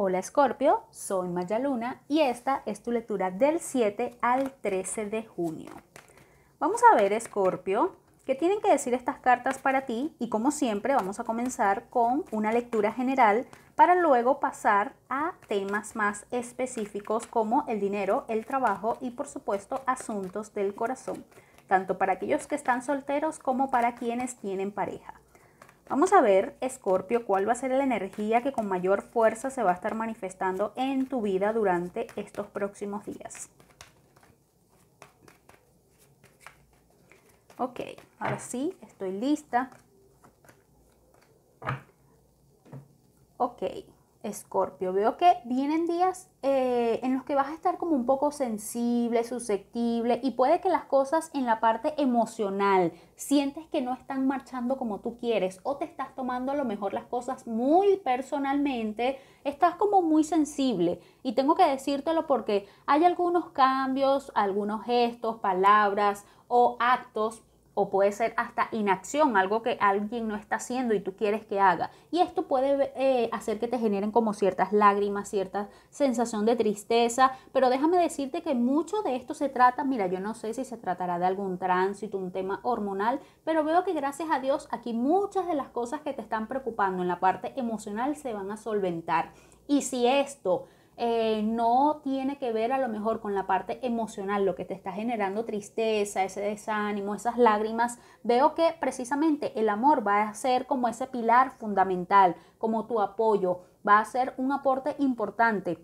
Hola Escorpio, soy Maya Luna y esta es tu lectura del 7 al 13 de junio. Vamos a ver Escorpio, qué tienen que decir estas cartas para ti y como siempre vamos a comenzar con una lectura general para luego pasar a temas más específicos como el dinero, el trabajo y por supuesto asuntos del corazón, tanto para aquellos que están solteros como para quienes tienen pareja. Vamos a ver, Escorpio, cuál va a ser la energía que con mayor fuerza se va a estar manifestando en tu vida durante estos próximos días. Ok, ahora sí, estoy lista. Ok. Escorpio, veo que vienen días eh, en los que vas a estar como un poco sensible, susceptible y puede que las cosas en la parte emocional sientes que no están marchando como tú quieres o te estás tomando a lo mejor las cosas muy personalmente, estás como muy sensible y tengo que decírtelo porque hay algunos cambios, algunos gestos, palabras o actos o puede ser hasta inacción, algo que alguien no está haciendo y tú quieres que haga. Y esto puede eh, hacer que te generen como ciertas lágrimas, cierta sensación de tristeza, pero déjame decirte que mucho de esto se trata, mira, yo no sé si se tratará de algún tránsito, un tema hormonal, pero veo que gracias a Dios aquí muchas de las cosas que te están preocupando en la parte emocional se van a solventar. Y si esto eh, no tiene que ver a lo mejor con la parte emocional, lo que te está generando tristeza, ese desánimo, esas lágrimas, veo que precisamente el amor va a ser como ese pilar fundamental, como tu apoyo, va a ser un aporte importante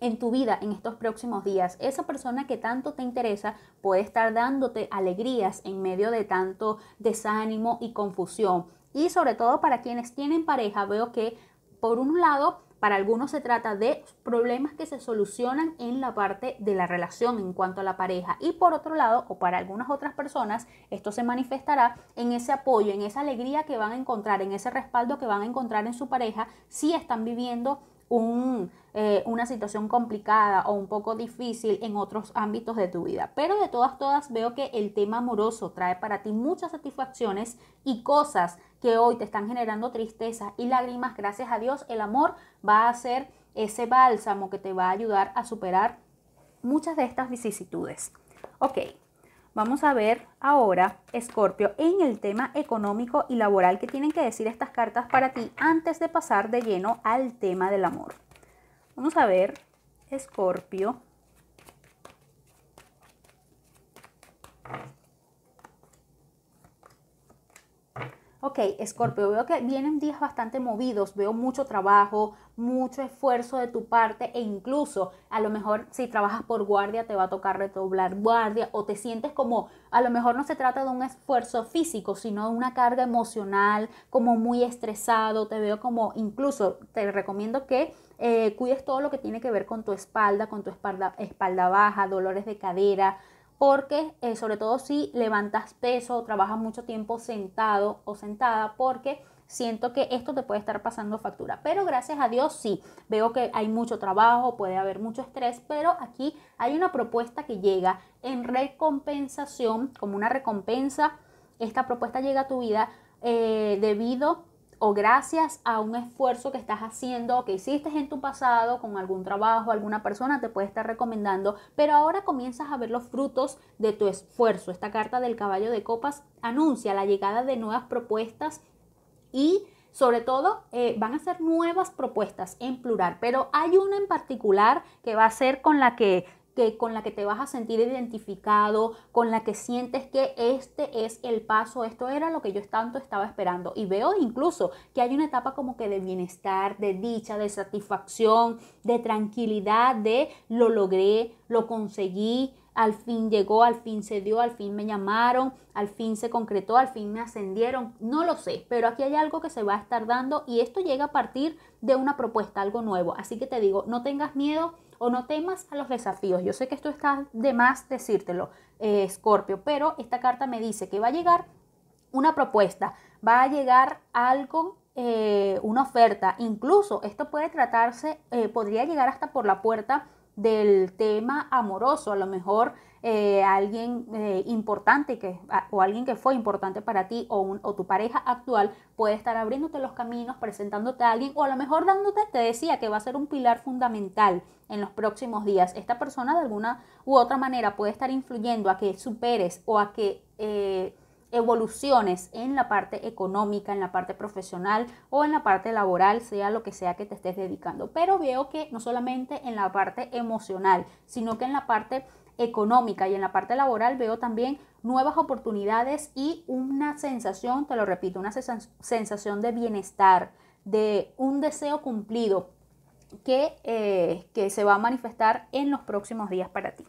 en tu vida en estos próximos días. Esa persona que tanto te interesa puede estar dándote alegrías en medio de tanto desánimo y confusión. Y sobre todo para quienes tienen pareja, veo que por un lado para algunos se trata de problemas que se solucionan en la parte de la relación en cuanto a la pareja. Y por otro lado, o para algunas otras personas, esto se manifestará en ese apoyo, en esa alegría que van a encontrar, en ese respaldo que van a encontrar en su pareja si están viviendo eh, una situación complicada o un poco difícil en otros ámbitos de tu vida. Pero de todas, todas veo que el tema amoroso trae para ti muchas satisfacciones y cosas que hoy te están generando tristeza y lágrimas. Gracias a Dios, el amor va a ser ese bálsamo que te va a ayudar a superar muchas de estas vicisitudes. Ok, Vamos a ver ahora, Escorpio, en el tema económico y laboral que tienen que decir estas cartas para ti antes de pasar de lleno al tema del amor. Vamos a ver, Escorpio, Ok, Scorpio, veo que vienen días bastante movidos, veo mucho trabajo, mucho esfuerzo de tu parte e incluso a lo mejor si trabajas por guardia te va a tocar retoblar guardia o te sientes como, a lo mejor no se trata de un esfuerzo físico, sino de una carga emocional, como muy estresado, te veo como incluso, te recomiendo que eh, cuides todo lo que tiene que ver con tu espalda, con tu espalda, espalda baja, dolores de cadera, porque eh, sobre todo si levantas peso o trabajas mucho tiempo sentado o sentada, porque siento que esto te puede estar pasando factura. Pero gracias a Dios sí, veo que hay mucho trabajo, puede haber mucho estrés, pero aquí hay una propuesta que llega en recompensación, como una recompensa. Esta propuesta llega a tu vida eh, debido debido o gracias a un esfuerzo que estás haciendo que hiciste en tu pasado con algún trabajo, alguna persona te puede estar recomendando, pero ahora comienzas a ver los frutos de tu esfuerzo. Esta carta del caballo de copas anuncia la llegada de nuevas propuestas y sobre todo eh, van a ser nuevas propuestas en plural, pero hay una en particular que va a ser con la que que con la que te vas a sentir identificado, con la que sientes que este es el paso, esto era lo que yo tanto estaba esperando. Y veo incluso que hay una etapa como que de bienestar, de dicha, de satisfacción, de tranquilidad, de lo logré, lo conseguí, al fin llegó, al fin se dio, al fin me llamaron, al fin se concretó, al fin me ascendieron, no lo sé, pero aquí hay algo que se va a estar dando y esto llega a partir de una propuesta, algo nuevo. Así que te digo, no tengas miedo o no temas a los desafíos. Yo sé que esto está de más decírtelo, Escorpio, eh, pero esta carta me dice que va a llegar una propuesta, va a llegar algo eh, una oferta, incluso esto puede tratarse, eh, podría llegar hasta por la puerta del tema amoroso, a lo mejor eh, alguien eh, importante que, o alguien que fue importante para ti o, o, tu pareja actual puede estar abriéndote los caminos, presentándote a alguien o a lo mejor dándote, te decía que va a ser un pilar fundamental en los próximos días. Esta persona de alguna u otra manera puede estar influyendo a que superes o a que... Eh, evoluciones en la parte económica, en la parte profesional o en la parte laboral, sea lo que sea que te estés dedicando. Pero veo que no solamente en la parte emocional, sino que en la parte económica y en la parte laboral veo también nuevas oportunidades y una sensación, te lo repito, una sensación de bienestar, de un deseo cumplido que, eh, que se va a manifestar en los próximos días para ti.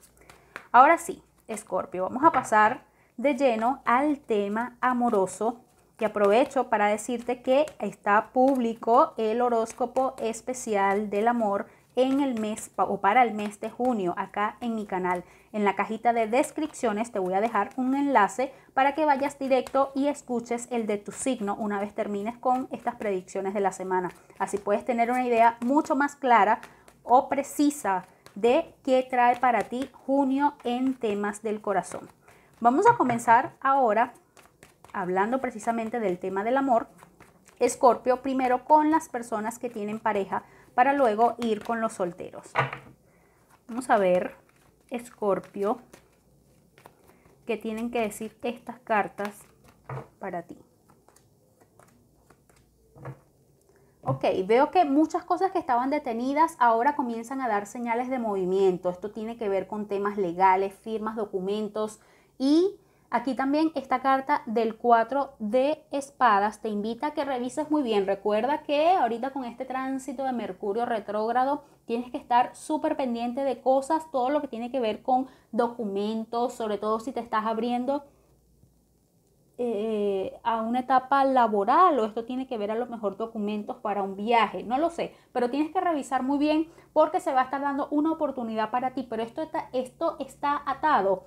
Ahora sí, Escorpio, vamos a pasar de lleno al tema amoroso y aprovecho para decirte que está público el horóscopo especial del amor en el mes o para el mes de junio acá en mi canal. En la cajita de descripciones te voy a dejar un enlace para que vayas directo y escuches el de tu signo una vez termines con estas predicciones de la semana. Así puedes tener una idea mucho más clara o precisa de qué trae para ti junio en temas del corazón. Vamos a comenzar ahora hablando precisamente del tema del amor. Escorpio primero con las personas que tienen pareja para luego ir con los solteros. Vamos a ver, Escorpio, qué tienen que decir estas cartas para ti. Ok, veo que muchas cosas que estaban detenidas ahora comienzan a dar señales de movimiento. Esto tiene que ver con temas legales, firmas, documentos, y aquí también esta carta del 4 de espadas te invita a que revises muy bien. Recuerda que ahorita con este tránsito de Mercurio retrógrado tienes que estar súper pendiente de cosas, todo lo que tiene que ver con documentos, sobre todo si te estás abriendo eh, a una etapa laboral o esto tiene que ver a lo mejor documentos para un viaje, no lo sé, pero tienes que revisar muy bien porque se va a estar dando una oportunidad para ti, pero esto está, esto está atado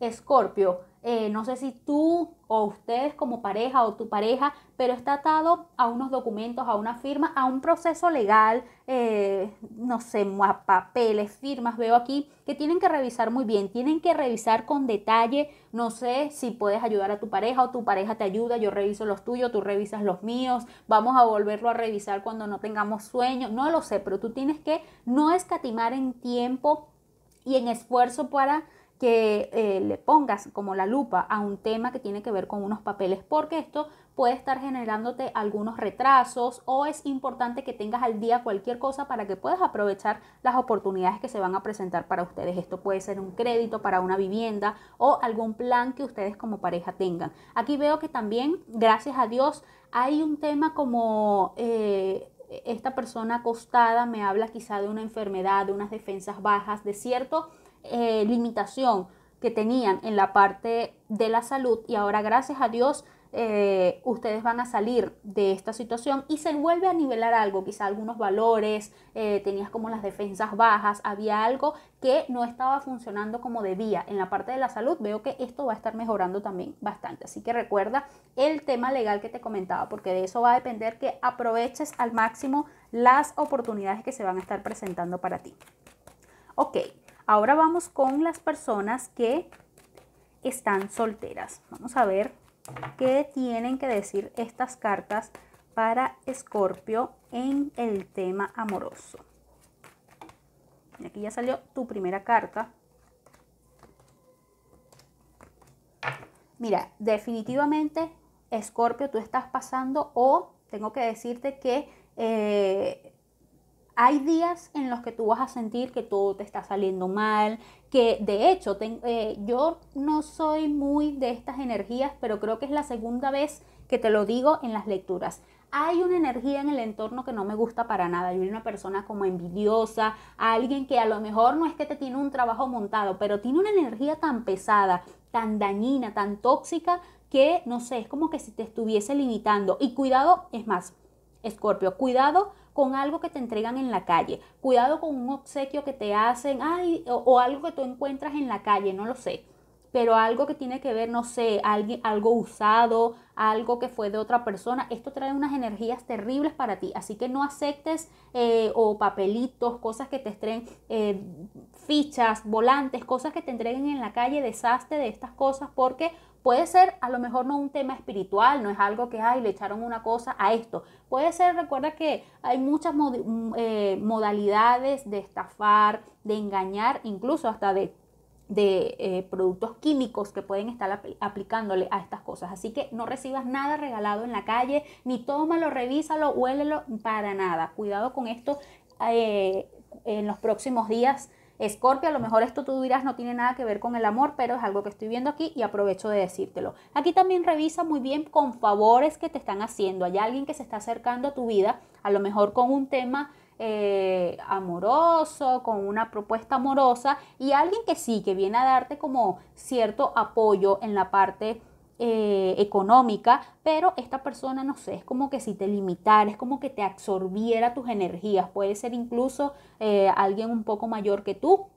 Escorpio, eh, no sé si tú o ustedes como pareja o tu pareja, pero está atado a unos documentos, a una firma, a un proceso legal, eh, no sé, a papeles, firmas, veo aquí, que tienen que revisar muy bien, tienen que revisar con detalle, no sé si puedes ayudar a tu pareja o tu pareja te ayuda, yo reviso los tuyos, tú revisas los míos, vamos a volverlo a revisar cuando no tengamos sueño, no lo sé, pero tú tienes que no escatimar en tiempo y en esfuerzo para que eh, le pongas como la lupa a un tema que tiene que ver con unos papeles, porque esto puede estar generándote algunos retrasos o es importante que tengas al día cualquier cosa para que puedas aprovechar las oportunidades que se van a presentar para ustedes. Esto puede ser un crédito para una vivienda o algún plan que ustedes como pareja tengan. Aquí veo que también, gracias a Dios, hay un tema como... Eh, esta persona acostada me habla quizá de una enfermedad, de unas defensas bajas, de cierto eh, limitación que tenían en la parte de la salud y ahora gracias a Dios eh, ustedes van a salir de esta situación y se vuelve a nivelar algo, quizá algunos valores, eh, tenías como las defensas bajas, había algo que no estaba funcionando como debía. En la parte de la salud veo que esto va a estar mejorando también bastante, así que recuerda el tema legal que te comentaba, porque de eso va a depender que aproveches al máximo las oportunidades que se van a estar presentando para ti. Ok, Ahora vamos con las personas que están solteras. Vamos a ver qué tienen que decir estas cartas para Escorpio en el tema amoroso. Aquí ya salió tu primera carta. Mira, definitivamente, Escorpio, tú estás pasando o tengo que decirte que eh, hay días en los que tú vas a sentir que todo te está saliendo mal, que de hecho eh, yo no soy muy de estas energías, pero creo que es la segunda vez que te lo digo en las lecturas. Hay una energía en el entorno que no me gusta para nada. Yo una persona como envidiosa, alguien que a lo mejor no es que te tiene un trabajo montado, pero tiene una energía tan pesada, tan dañina, tan tóxica, que no sé, es como que si te estuviese limitando. Y cuidado, es más, Escorpio, cuidado con algo que te entregan en la calle, cuidado con un obsequio que te hacen, ay, o, algo que tú encuentras en la calle, no lo sé pero algo que tiene que ver, no sé, alguien, algo usado, algo que fue de otra persona, esto trae unas energías terribles para ti. Así que no aceptes eh, o papelitos, cosas que te estren, eh, fichas, volantes, cosas que te entreguen en la calle, deshazte de estas cosas porque Puede ser, a lo mejor no un tema espiritual, no es algo que, ay, le echaron una cosa a esto. Puede ser, recuerda que hay muchas mm, eh, modalidades de estafar, de engañar, incluso hasta de, de eh, productos químicos que pueden estar aplicándole a estas cosas. Así que no recibas nada regalado en la calle, ni tómalo, revísalo, huélelo, para nada. Cuidado con esto eh, en los próximos días Escorpio, a lo mejor esto tú dirás no tiene nada que ver con el amor, pero es algo que estoy viendo aquí y aprovecho de decírtelo. Aquí también revisa muy bien con favores que te están haciendo. Hay alguien que se está acercando a tu vida, a lo mejor con un tema eh, amoroso, con una propuesta amorosa y alguien que sí, que viene a darte como cierto apoyo en la parte eh, económica, pero esta persona, no sé, es como que si te limitara, es como que te absorbiera tus energías, puede ser incluso eh, alguien un poco mayor que tú,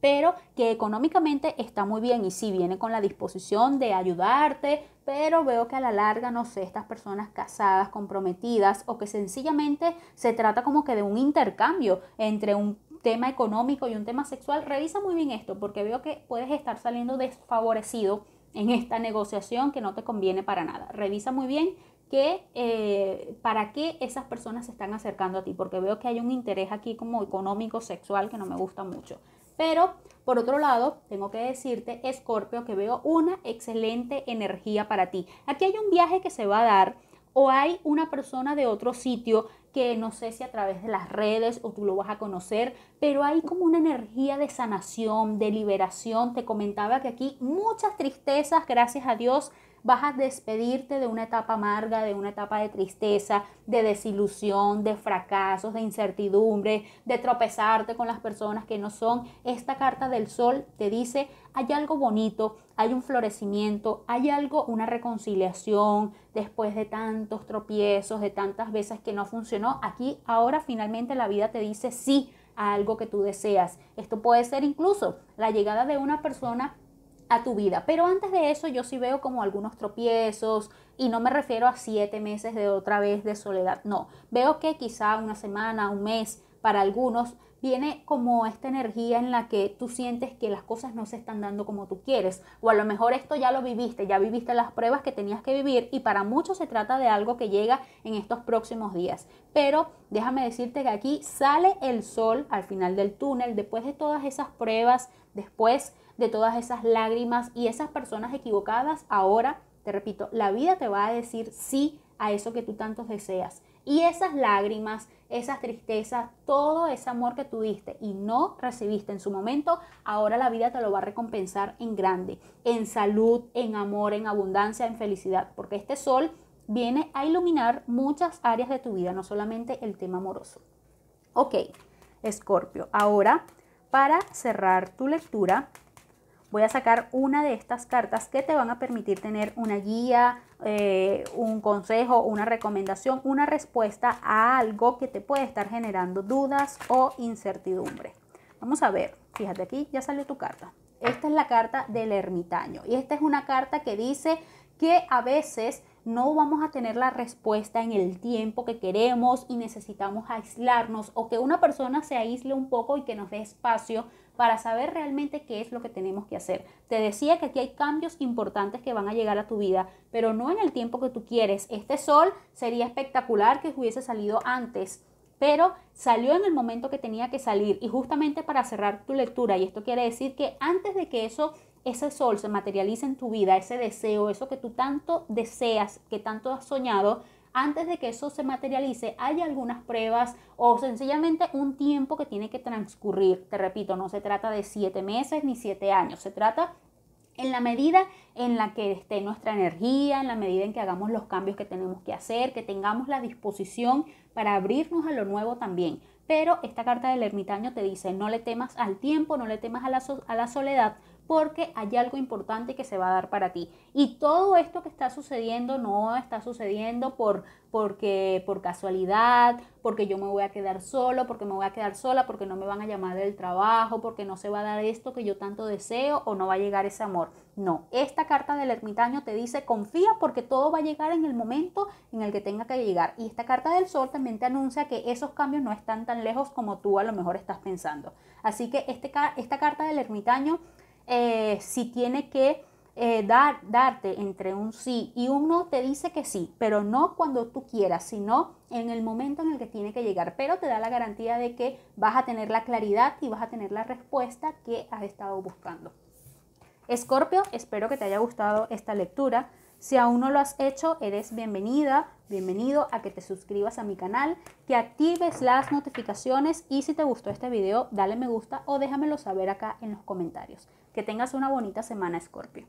pero que económicamente está muy bien y si viene con la disposición de ayudarte, pero veo que a la larga, no sé, estas personas casadas, comprometidas o que sencillamente se trata como que de un intercambio entre un tema económico y un tema sexual, revisa muy bien esto porque veo que puedes estar saliendo desfavorecido en esta negociación que no te conviene para nada. Revisa muy bien que, eh, para qué esas personas se están acercando a ti, porque veo que hay un interés aquí como económico, sexual, que no me gusta mucho. Pero, por otro lado, tengo que decirte, Escorpio, que veo una excelente energía para ti. Aquí hay un viaje que se va a dar o hay una persona de otro sitio que no sé si a través de las redes o tú lo vas a conocer, pero hay como una energía de sanación, de liberación. Te comentaba que aquí muchas tristezas, gracias a Dios, vas a despedirte de una etapa amarga, de una etapa de tristeza, de desilusión, de fracasos, de incertidumbre, de tropezarte con las personas que no son. Esta carta del sol te dice, hay algo bonito, hay un florecimiento, hay algo, una reconciliación después de tantos tropiezos, de tantas veces que no funcionó. Aquí ahora finalmente la vida te dice sí a algo que tú deseas. Esto puede ser incluso la llegada de una persona tu vida. Pero antes de eso yo sí veo como algunos tropiezos y no me refiero a siete meses de otra vez de soledad, no. Veo que quizá una semana, un mes para algunos viene como esta energía en la que tú sientes que las cosas no se están dando como tú quieres. O a lo mejor esto ya lo viviste, ya viviste las pruebas que tenías que vivir y para muchos se trata de algo que llega en estos próximos días. Pero déjame decirte que aquí sale el sol al final del túnel, después de todas esas pruebas, después de todas esas lágrimas y esas personas equivocadas, ahora, te repito, la vida te va a decir sí a eso que tú tantos deseas. Y esas lágrimas, esas tristezas, todo ese amor que tuviste y no recibiste en su momento, ahora la vida te lo va a recompensar en grande, en salud, en amor, en abundancia, en felicidad, porque este sol viene a iluminar muchas áreas de tu vida, no solamente el tema amoroso. Ok, Escorpio, ahora para cerrar tu lectura, voy a sacar una de estas cartas que te van a permitir tener una guía, eh, un consejo, una recomendación, una respuesta a algo que te puede estar generando dudas o incertidumbre. Vamos a ver, fíjate aquí, ya salió tu carta. Esta es la carta del ermitaño y esta es una carta que dice que a veces no vamos a tener la respuesta en el tiempo que queremos y necesitamos aislarnos o que una persona se aísle un poco y que nos dé espacio para saber realmente qué es lo que tenemos que hacer. Te decía que aquí hay cambios importantes que van a llegar a tu vida, pero no en el tiempo que tú quieres. Este sol sería espectacular que hubiese salido antes pero salió en el momento que tenía que salir y justamente para cerrar tu lectura, y esto quiere decir que antes de que eso ese sol se materialice en tu vida, ese deseo, eso que tú tanto deseas, que tanto has soñado, antes de que eso se materialice, hay algunas pruebas o sencillamente un tiempo que tiene que transcurrir. Te repito, no se trata de siete meses ni siete años, se trata en la medida en la que esté nuestra energía, en la medida en que hagamos los cambios que tenemos que hacer, que tengamos la disposición para abrirnos a lo nuevo también. Pero esta carta del ermitaño te dice, no le temas al tiempo, no le temas a la, a la soledad, porque hay algo importante que se va a dar para ti. Y todo esto que está sucediendo no está sucediendo por, porque, por casualidad, porque yo me voy a quedar solo, porque me voy a quedar sola, porque no me van a llamar del trabajo, porque no se va a dar esto que yo tanto deseo o no va a llegar ese amor. No, esta carta del ermitaño te dice confía porque todo va a llegar en el momento en el que tenga que llegar. Y esta carta del sol también te anuncia que esos cambios no están tan lejos como tú a lo mejor estás pensando. Así que este, esta carta del ermitaño eh, si tiene que eh, dar, darte entre un sí y un no, te dice que sí, pero no cuando tú quieras, sino en el momento en el que tiene que llegar. Pero te da la garantía de que vas a tener la claridad y vas a tener la respuesta que has estado buscando. Escorpio, espero que te haya gustado esta lectura. Si aún no lo has hecho, eres bienvenida, bienvenido a que te suscribas a mi canal, que actives las notificaciones y si te gustó este video, dale me gusta o déjamelo saber acá en los comentarios. Que tengas una bonita semana, Scorpio.